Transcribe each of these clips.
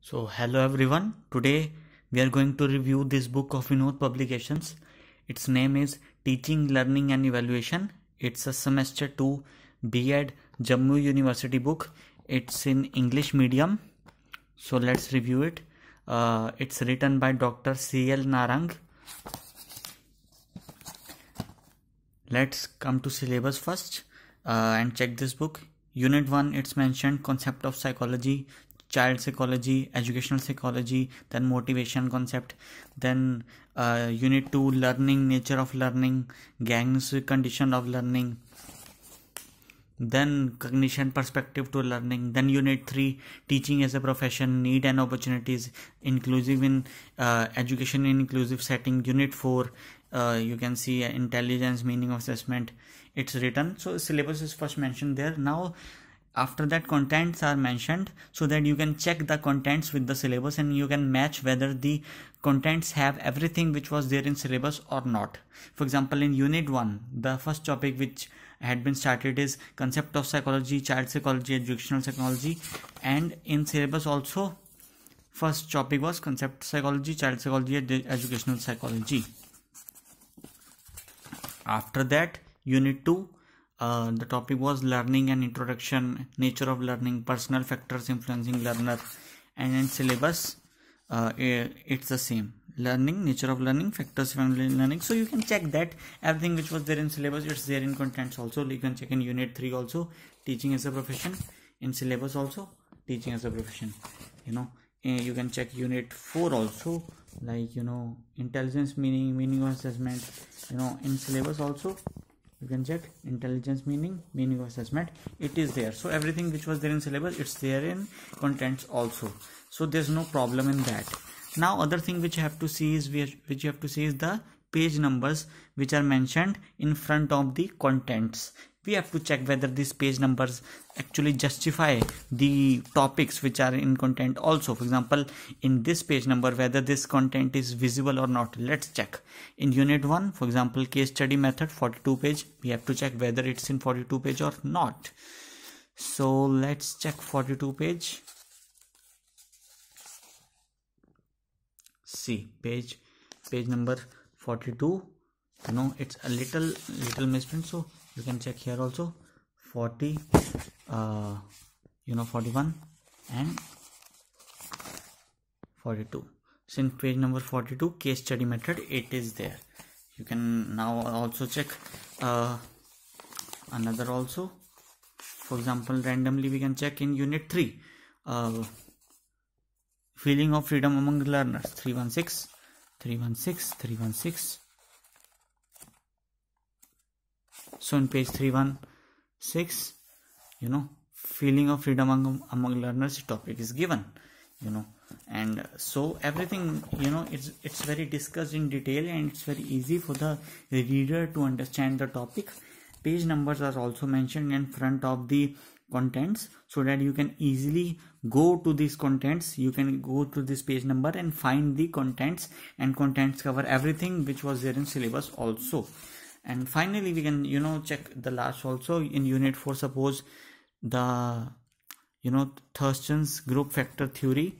So, hello everyone. Today we are going to review this book of Vinod Publications. Its name is Teaching, Learning and Evaluation. It's a semester 2 B.Ed Jammu University book. It's in English medium. So, let's review it. Uh, it's written by Dr. C.L. Narang. Let's come to syllabus first uh, and check this book. Unit 1 it's mentioned concept of psychology, child psychology educational psychology then motivation concept then uh, unit 2 learning nature of learning gangs condition of learning then cognition perspective to learning then unit 3 teaching as a profession need and opportunities inclusive in uh, education in inclusive setting unit 4 uh, you can see intelligence meaning of assessment it's written so syllabus is first mentioned there now after that contents are mentioned so that you can check the contents with the syllabus and you can match whether the contents have everything which was there in syllabus or not for example in unit 1 the first topic which had been started is concept of psychology child psychology educational psychology and in syllabus also first topic was concept psychology child psychology educational psychology after that unit 2 uh, the topic was learning and introduction, nature of learning, personal factors influencing learner, and then syllabus. Uh, eh, it's the same learning nature of learning factors family learning so you can check that everything which was there in syllabus it's there in contents also you can check in unit 3 also teaching as a profession in syllabus also teaching as a profession you know eh, you can check unit 4 also like you know intelligence meaning meaning of assessment you know in syllabus also you can check intelligence meaning meaning of assessment it is there so everything which was there in syllabus it's there in contents also so there's no problem in that now other thing which you have to see is which you have to see is the page numbers which are mentioned in front of the contents we have to check whether these page numbers actually justify the topics which are in content also for example in this page number whether this content is visible or not let's check in unit 1 for example case study method 42 page we have to check whether it's in 42 page or not so let's check 42 page see page page number 42 You know, it's a little little misprint so you can check here also 40 uh, you know 41 and 42 since page number 42 case study method it is there you can now also check uh, another also for example randomly we can check in unit 3 uh, feeling of freedom among learners 316 316 316 so in page 316 you know feeling of freedom among, among learners topic is given you know and so everything you know it's it's very discussed in detail and it's very easy for the reader to understand the topic page numbers are also mentioned in front of the contents so that you can easily go to these contents you can go to this page number and find the contents and contents cover everything which was there in syllabus also and finally we can you know check the last also in unit 4 suppose the you know thurston's group factor theory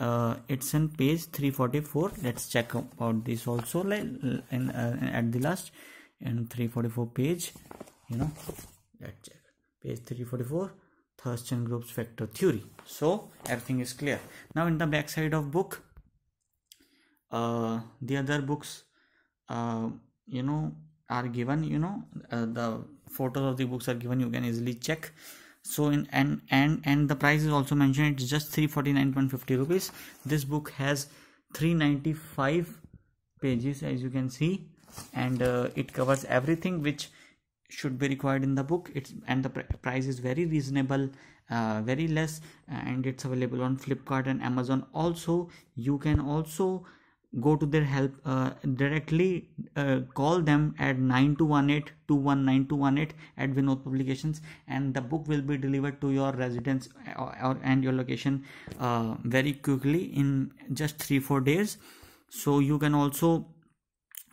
uh, it's in page 344 let's check about this also like in, uh, at the last in 344 page you know let's check page 344 Thurston groups vector theory so everything is clear now in the back side of book uh, the other books uh, you know are given you know uh, the photos of the books are given you can easily check so in and and and the price is also mentioned it's just 349.50 rupees this book has 395 pages as you can see and uh, it covers everything which should be required in the book it's and the price is very reasonable uh, very less and it's available on flipkart and amazon also you can also go to their help uh, directly uh, call them at 9218-219-218 at vinod publications and the book will be delivered to your residence or, uh, or and your location uh, very quickly in just 3 4 days so you can also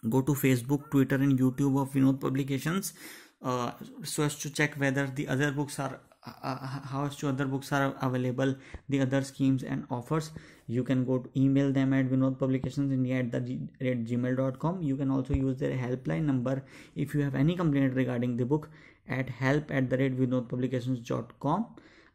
go to facebook twitter and youtube of vinod publications uh, so as to check whether the other books are uh, uh, how as to other books are available the other schemes and offers you can go to email them at vinod publications india at the at gmail.com you can also use their helpline number if you have any complaint regarding the book at help at the rate vinodpublications.com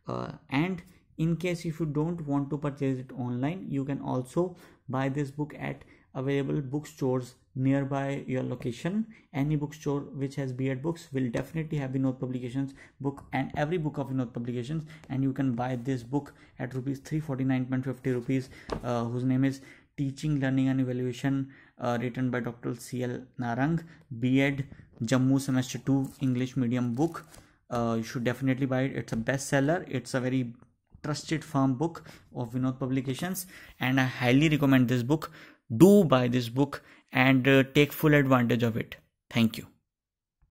uh, and in case if you don't want to purchase it online you can also buy this book at available bookstores nearby your location any bookstore which has beard books will definitely have vinod publications book and every book of vinod publications and you can buy this book at rupees 349.50 rupees uh, whose name is teaching learning and evaluation uh, written by dr cl narang beard jammu semester 2 english medium book uh, you should definitely buy it it's a bestseller it's a very trusted firm book of vinod publications and i highly recommend this book do buy this book and uh, take full advantage of it. Thank you.